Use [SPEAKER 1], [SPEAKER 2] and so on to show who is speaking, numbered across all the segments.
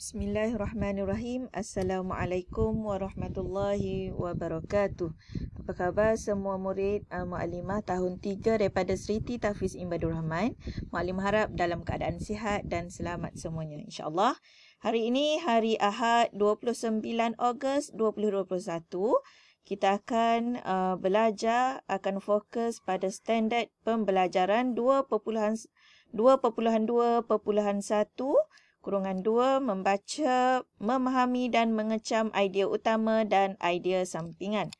[SPEAKER 1] Bismillahirrahmanirrahim. Assalamualaikum warahmatullahi wabarakatuh. Apa khabar semua murid uh, Mu'alimah tahun 3 daripada Seriti Tafiz Imbadur Rahman. Mu'alimah harap dalam keadaan sihat dan selamat semuanya. InsyaAllah. Hari ini hari Ahad 29 Ogos 2021. Kita akan uh, belajar, akan fokus pada standard pembelajaran 2.2.1 Kurungan dua, membaca, memahami dan mengecam idea utama dan idea sampingan.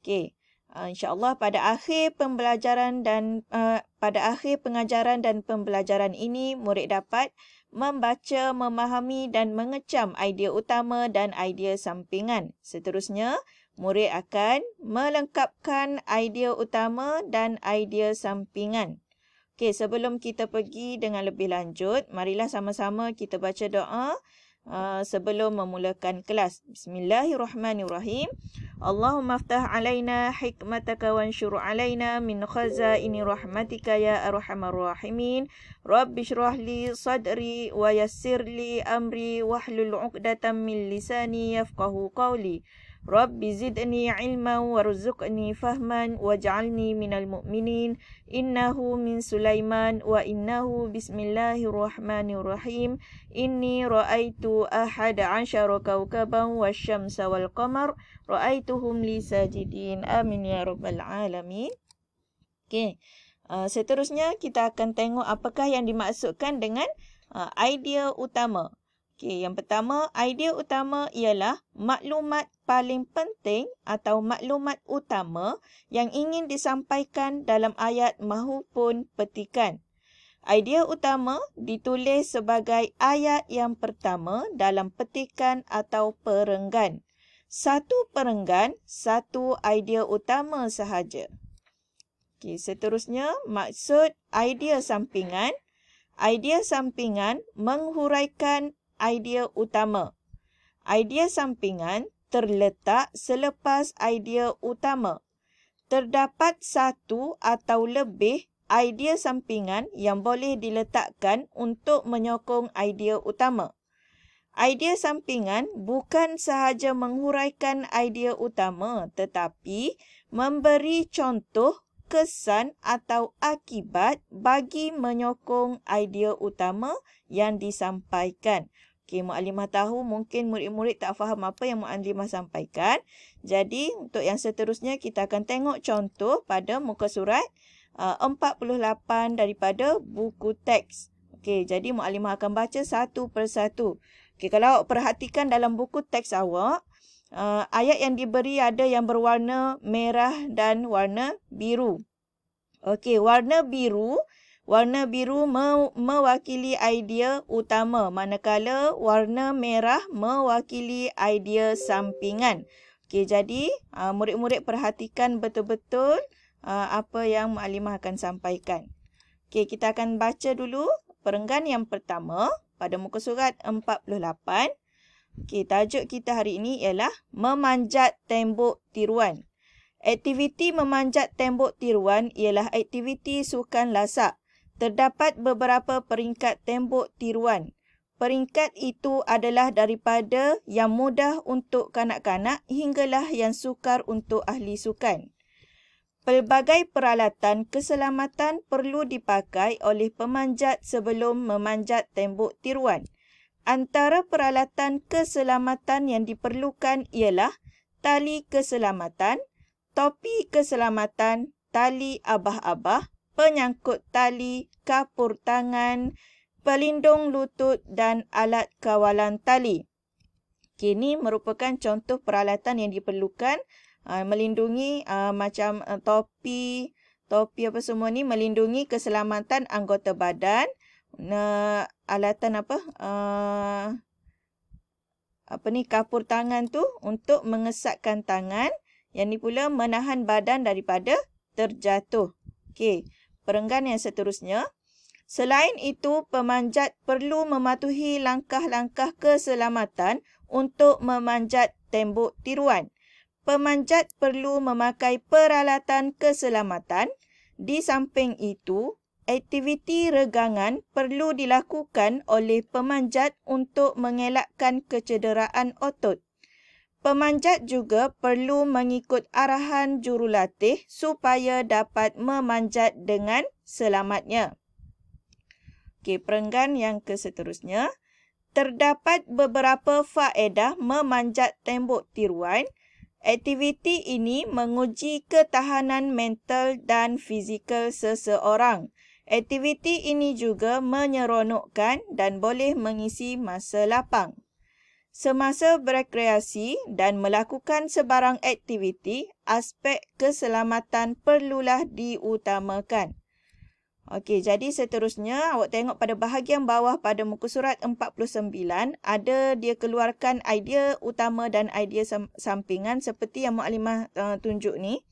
[SPEAKER 1] Okey, uh, insyaAllah pada akhir pembelajaran dan uh, pada akhir pengajaran dan pembelajaran ini, murid dapat membaca, memahami dan mengecam idea utama dan idea sampingan. Seterusnya, murid akan melengkapkan idea utama dan idea sampingan. Okey, sebelum kita pergi dengan lebih lanjut, marilah sama-sama kita baca doa uh, sebelum memulakan kelas. Bismillahirrahmanirrahim. Allahumma aftah alaina hikmataka wa ansyur alaina min khazaini rahmatika ya arhamar rahimin. Rabbi syrah li sadri wa yassir li amri wa hlul uqdatan min lisani yafqahu qawli. رب زدني علما وارزقني فهما واجعلني من المؤمنين إنه من سليمان وإنه بسم الله الرحمن الرحيم إني رأيت أحد عشر كوكبا والشمس والقمر رأيتهم لي ساجدين آمين يا رب العالمين okay. Uh, seterusnya kita akan tengok apakah yang dimaksudkan dengan uh, idea utama. Okey, yang pertama, idea utama ialah maklumat paling penting atau maklumat utama yang ingin disampaikan dalam ayat mahupun petikan. Idea utama ditulis sebagai ayat yang pertama dalam petikan atau perenggan. Satu perenggan, satu idea utama sahaja. Okey, seterusnya, maksud idea sampingan. Idea sampingan menghuraikan idea utama. Idea sampingan terletak selepas idea utama. Terdapat satu atau lebih idea sampingan yang boleh diletakkan untuk menyokong idea utama. Idea sampingan bukan sahaja menghuraikan idea utama tetapi memberi contoh kesan atau akibat bagi menyokong idea utama yang disampaikan. Okey, Mak Alimah tahu mungkin murid-murid tak faham apa yang Mak Alimah sampaikan. Jadi, untuk yang seterusnya kita akan tengok contoh pada muka surat uh, 48 daripada buku teks. Okey, jadi Mak Alimah akan baca satu persatu. Okey, kalau awak perhatikan dalam buku teks awak, uh, ayat yang diberi ada yang berwarna merah dan warna biru. Okey, warna biru Warna biru me- mewakili idea utama manakala warna merah mewakili idea sampingan. Okey jadi uh, murid-murid perhatikan betul-betul uh, apa yang Alimah akan sampaikan. Okey kita akan baca dulu perenggan yang pertama pada muka surat 48. Okey tajuk kita hari ini ialah memanjat tembok tiruan. Aktiviti memanjat tembok tiruan ialah aktiviti sukan lasak Terdapat beberapa peringkat tembok tiruan. Peringkat itu adalah daripada yang mudah untuk kanak-kanak hinggalah yang sukar untuk ahli sukan. Pelbagai peralatan keselamatan perlu dipakai oleh pemanjat sebelum memanjat tembok tiruan. Antara peralatan keselamatan yang diperlukan ialah tali keselamatan, topi keselamatan, tali abah-abah, penyangkut tali, kapur tangan, pelindung lutut dan alat kawalan tali. Kini merupakan contoh peralatan yang diperlukan uh, melindungi uh, macam uh, topi, topi apa semua ni melindungi keselamatan anggota badan. Alatan apa? Apa ni kapur tangan tu untuk mengesatkan tangan. Yang ni pula menahan badan daripada terjatuh. Okey perenggan yang seterusnya. Selain itu, pemanjat perlu mematuhi langkah-langkah keselamatan untuk memanjat tembok tiruan. Pemanjat perlu memakai peralatan keselamatan. Di samping itu, aktiviti regangan perlu dilakukan oleh pemanjat untuk mengelakkan kecederaan otot. Pemanjat juga perlu mengikut arahan jurulatih supaya dapat memanjat dengan selamatnya. Okey, perenggan yang keseterusnya. Terdapat beberapa faedah memanjat tembok tiruan. Aktiviti ini menguji ketahanan mental dan fizikal seseorang. Aktiviti ini juga menyeronokkan dan boleh mengisi masa lapang. Semasa berekreasi dan melakukan sebarang aktiviti, aspek keselamatan perlulah diutamakan. Okey, jadi seterusnya awak tengok pada bahagian bawah pada muka surat 49, ada dia keluarkan idea utama dan idea sampingan seperti yang Mu'alimah uh, eh, tunjuk ni.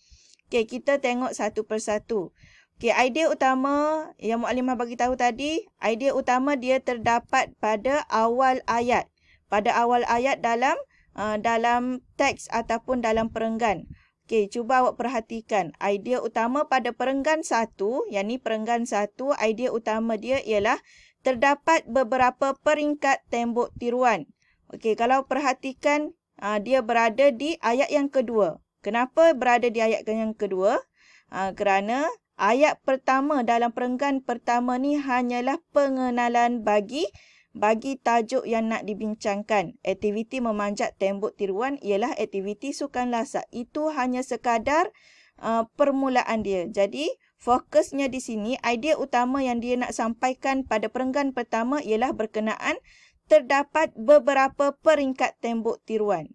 [SPEAKER 1] Okey, kita tengok satu persatu. Okey, idea utama yang Mu'alimah bagi tahu tadi, idea utama dia terdapat pada awal ayat pada awal ayat dalam uh, dalam teks ataupun dalam perenggan. Okey, cuba awak perhatikan. Idea utama pada perenggan satu, yang ni perenggan satu, idea utama dia ialah terdapat beberapa peringkat tembok tiruan. Okey, kalau perhatikan uh, dia berada di ayat yang kedua. Kenapa berada di ayat yang kedua? Uh, kerana ayat pertama dalam perenggan pertama ni hanyalah pengenalan bagi bagi tajuk yang nak dibincangkan, aktiviti memanjat tembok tiruan ialah aktiviti sukan lasak. Itu hanya sekadar uh, permulaan dia. Jadi, fokusnya di sini, idea utama yang dia nak sampaikan pada perenggan pertama ialah berkenaan terdapat beberapa peringkat tembok tiruan.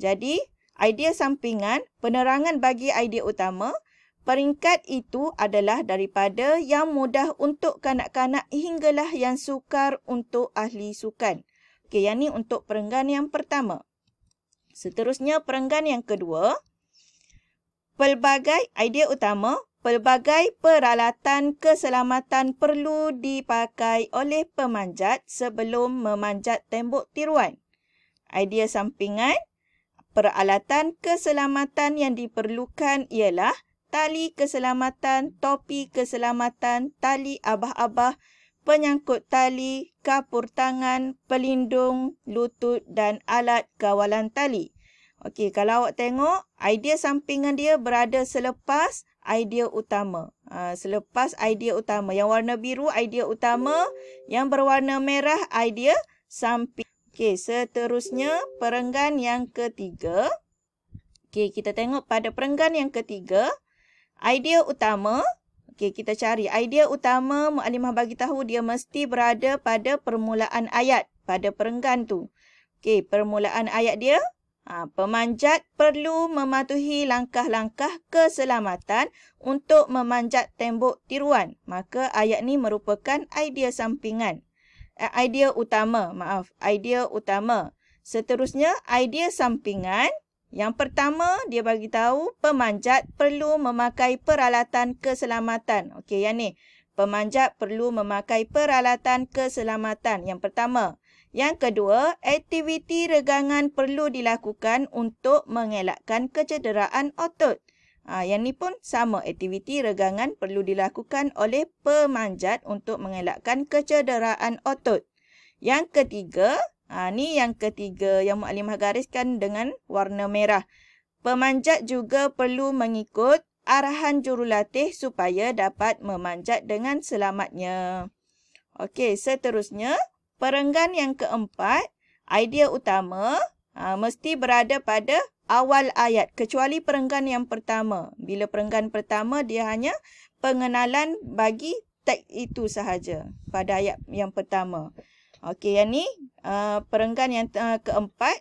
[SPEAKER 1] Jadi, idea sampingan, penerangan bagi idea utama, Peringkat itu adalah daripada yang mudah untuk kanak-kanak hinggalah yang sukar untuk ahli sukan. Okey, yang ni untuk perenggan yang pertama. Seterusnya perenggan yang kedua. Pelbagai idea utama, pelbagai peralatan keselamatan perlu dipakai oleh pemanjat sebelum memanjat tembok tiruan. Idea sampingan, peralatan keselamatan yang diperlukan ialah tali keselamatan, topi keselamatan, tali abah-abah, penyangkut tali, kapur tangan, pelindung, lutut dan alat kawalan tali. Okey, kalau awak tengok, idea sampingan dia berada selepas idea utama. Ha, selepas idea utama. Yang warna biru, idea utama. Yang berwarna merah, idea samping. Okey, seterusnya perenggan yang ketiga. Okey, kita tengok pada perenggan yang ketiga idea utama okay kita cari idea utama muallimah bagi tahu dia mesti berada pada permulaan ayat pada perenggan tu Okay, permulaan ayat dia ha, pemanjat perlu mematuhi langkah-langkah keselamatan untuk memanjat tembok tiruan maka ayat ni merupakan idea sampingan eh, idea utama maaf idea utama seterusnya idea sampingan yang pertama, dia bagi tahu pemanjat perlu memakai peralatan keselamatan. Okey, yang ni. Pemanjat perlu memakai peralatan keselamatan. Yang pertama. Yang kedua, aktiviti regangan perlu dilakukan untuk mengelakkan kecederaan otot. Ha, yang ni pun sama. Aktiviti regangan perlu dilakukan oleh pemanjat untuk mengelakkan kecederaan otot. Yang ketiga, Ha, ni yang ketiga yang Mu'alimah gariskan dengan warna merah. Pemanjat juga perlu mengikut arahan jurulatih supaya dapat memanjat dengan selamatnya. Okey, seterusnya, perenggan yang keempat, idea utama ha, mesti berada pada awal ayat kecuali perenggan yang pertama. Bila perenggan pertama, dia hanya pengenalan bagi teks itu sahaja pada ayat yang pertama. Okey, yang ni uh, perenggan yang uh, keempat.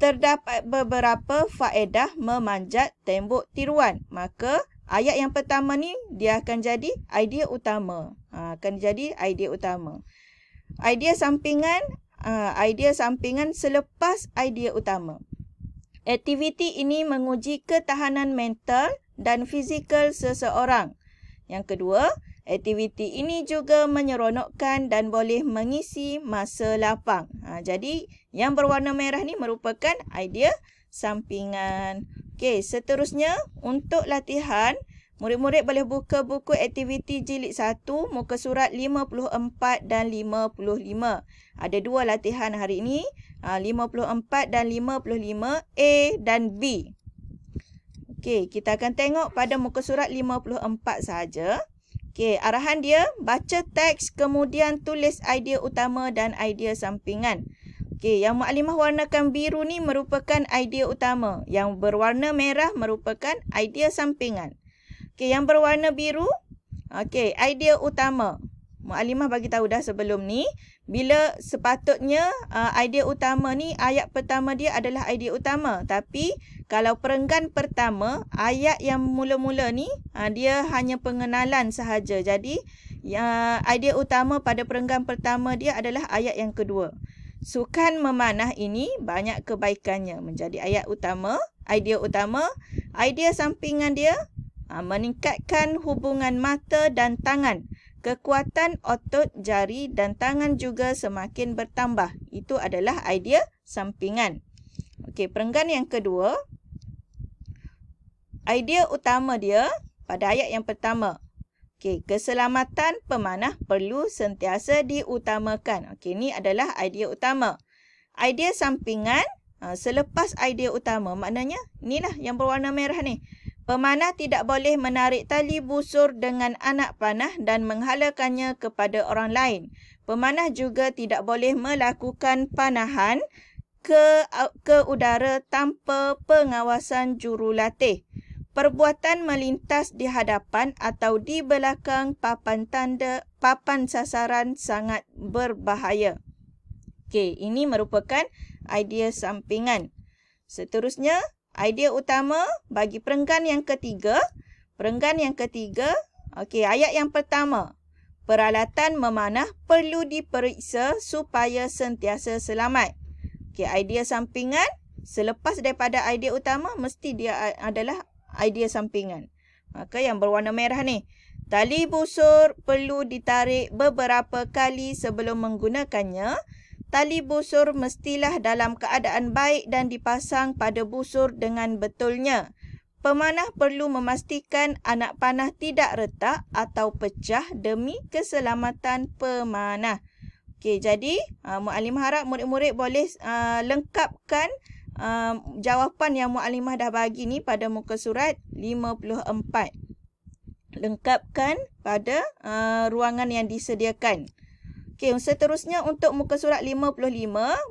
[SPEAKER 1] Terdapat beberapa faedah memanjat tembok tiruan. Maka ayat yang pertama ni dia akan jadi idea utama. Ha, akan jadi idea utama. Idea sampingan, uh, idea sampingan selepas idea utama. Aktiviti ini menguji ketahanan mental dan fizikal seseorang. Yang kedua, Aktiviti ini juga menyeronokkan dan boleh mengisi masa lapang. Ha, jadi yang berwarna merah ni merupakan idea sampingan. Okey, seterusnya untuk latihan, murid-murid boleh buka buku aktiviti jilid 1 muka surat 54 dan 55. Ada dua latihan hari ini, 54 ha, dan 55 A dan B. Okey, kita akan tengok pada muka surat 54 saja. Okey, arahan dia baca teks kemudian tulis idea utama dan idea sampingan. Okey, yang muallimah warnakan biru ni merupakan idea utama, yang berwarna merah merupakan idea sampingan. Okey, yang berwarna biru okey, idea utama. Mu'alimah bagi tahu dah sebelum ni bila sepatutnya uh, idea utama ni ayat pertama dia adalah idea utama tapi kalau perenggan pertama ayat yang mula-mula ni uh, dia hanya pengenalan sahaja. Jadi uh, idea utama pada perenggan pertama dia adalah ayat yang kedua. Sukan memanah ini banyak kebaikannya menjadi ayat utama, idea utama, idea sampingan dia uh, meningkatkan hubungan mata dan tangan. Kekuatan otot jari dan tangan juga semakin bertambah. Itu adalah idea sampingan. Okey, perenggan yang kedua. Idea utama dia pada ayat yang pertama. Okey, keselamatan pemanah perlu sentiasa diutamakan. Okey, ini adalah idea utama. Idea sampingan ha, selepas idea utama maknanya inilah yang berwarna merah ni. Pemanah tidak boleh menarik tali busur dengan anak panah dan menghalakannya kepada orang lain. Pemanah juga tidak boleh melakukan panahan ke uh, ke udara tanpa pengawasan jurulatih. Perbuatan melintas di hadapan atau di belakang papan tanda papan sasaran sangat berbahaya. Okey, ini merupakan idea sampingan. Seterusnya, idea utama bagi perenggan yang ketiga. Perenggan yang ketiga. Okey, ayat yang pertama. Peralatan memanah perlu diperiksa supaya sentiasa selamat. Okey, idea sampingan. Selepas daripada idea utama, mesti dia adalah idea sampingan. Maka yang berwarna merah ni. Tali busur perlu ditarik beberapa kali sebelum menggunakannya. Tali busur mestilah dalam keadaan baik dan dipasang pada busur dengan betulnya. Pemanah perlu memastikan anak panah tidak retak atau pecah demi keselamatan pemanah. Okey, jadi uh, ah, Mu'alimah harap murid-murid boleh uh, lengkapkan uh, jawapan yang Mu'alimah dah bagi ni pada muka surat 54. Lengkapkan pada uh, ruangan yang disediakan. Okey, seterusnya untuk muka surat 55,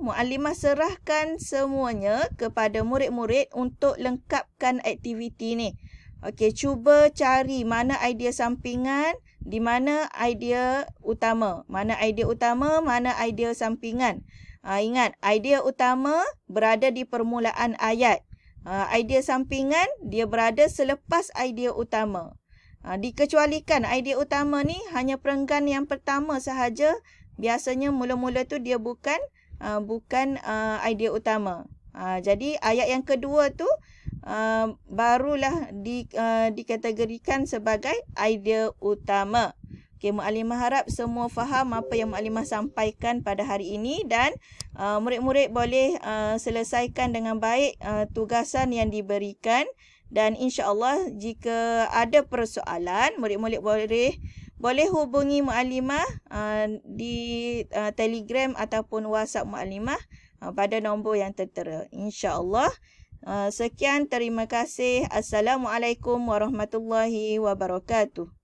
[SPEAKER 1] muallimah serahkan semuanya kepada murid-murid untuk lengkapkan aktiviti ni. Okey, cuba cari mana idea sampingan, di mana idea utama. Mana idea utama, mana idea sampingan. Ha, ingat, idea utama berada di permulaan ayat. Ha, idea sampingan, dia berada selepas idea utama. Ha, dikecualikan idea utama ni hanya perenggan yang pertama sahaja biasanya mula-mula tu dia bukan uh, bukan uh, idea utama. Uh, jadi ayat yang kedua tu uh, barulah di, uh, dikategorikan sebagai idea utama. Okey, Mu'alimah harap semua faham apa yang Mu'alimah sampaikan pada hari ini dan uh, murid-murid boleh uh, selesaikan dengan baik uh, tugasan yang diberikan dan insyaAllah jika ada persoalan, murid-murid boleh boleh hubungi Mu'alimah uh, di uh, Telegram ataupun WhatsApp Mu'alimah uh, pada nombor yang tertera. InsyaAllah. Uh, sekian, terima kasih. Assalamualaikum warahmatullahi wabarakatuh.